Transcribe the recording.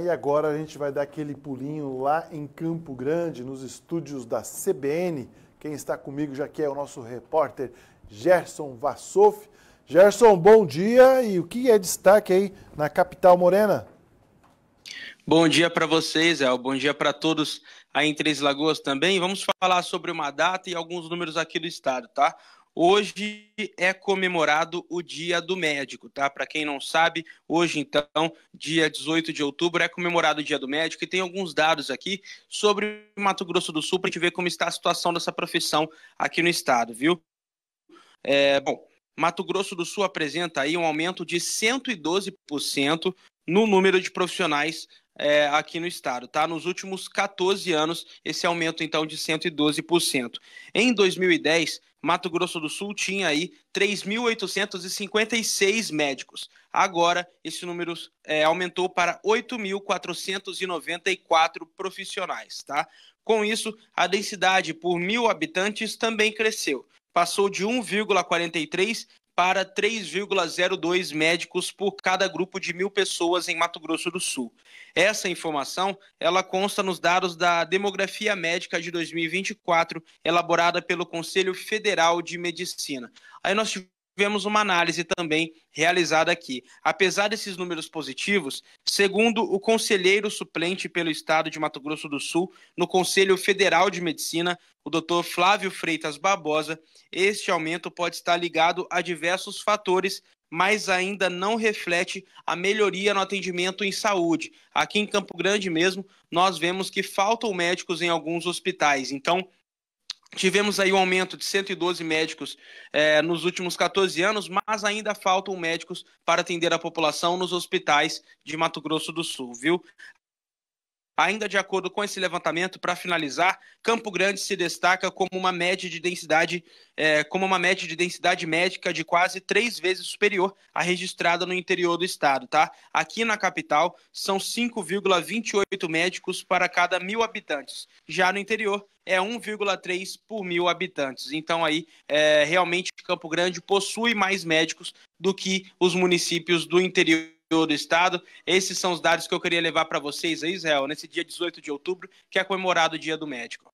E agora a gente vai dar aquele pulinho lá em Campo Grande, nos estúdios da CBN. Quem está comigo já que é o nosso repórter Gerson Vassoff. Gerson, bom dia e o que é destaque aí na capital morena? Bom dia para vocês, El. Bom dia para todos aí em Três Lagoas também. Vamos falar sobre uma data e alguns números aqui do estado, tá? Hoje é comemorado o Dia do Médico, tá? Para quem não sabe, hoje então, dia 18 de outubro, é comemorado o Dia do Médico e tem alguns dados aqui sobre Mato Grosso do Sul para a gente ver como está a situação dessa profissão aqui no estado, viu? É, bom, Mato Grosso do Sul apresenta aí um aumento de 112% no número de profissionais é, aqui no estado, tá? Nos últimos 14 anos, esse aumento então de 112%. Em 2010, Mato Grosso do Sul tinha aí 3.856 médicos. Agora, esse número é, aumentou para 8.494 profissionais, tá? Com isso, a densidade por mil habitantes também cresceu. Passou de 1,43 para 3,02 médicos por cada grupo de mil pessoas em Mato Grosso do Sul. Essa informação ela consta nos dados da Demografia Médica de 2024, elaborada pelo Conselho Federal de Medicina. Aí nós tivemos tivemos uma análise também realizada aqui. Apesar desses números positivos, segundo o conselheiro suplente pelo Estado de Mato Grosso do Sul no Conselho Federal de Medicina, o Dr. Flávio Freitas Barbosa, este aumento pode estar ligado a diversos fatores, mas ainda não reflete a melhoria no atendimento em saúde. Aqui em Campo Grande mesmo, nós vemos que faltam médicos em alguns hospitais. Então, Tivemos aí um aumento de 112 médicos eh, nos últimos 14 anos, mas ainda faltam médicos para atender a população nos hospitais de Mato Grosso do Sul, viu? Ainda de acordo com esse levantamento, para finalizar, Campo Grande se destaca como uma média de densidade, é, como uma média de densidade médica de quase três vezes superior à registrada no interior do estado, tá? Aqui na capital são 5,28 médicos para cada mil habitantes. Já no interior é 1,3 por mil habitantes. Então aí é, realmente Campo Grande possui mais médicos do que os municípios do interior interior do estado. Esses são os dados que eu queria levar para vocês, Israel, nesse dia 18 de outubro, que é comemorado o Dia do Médico.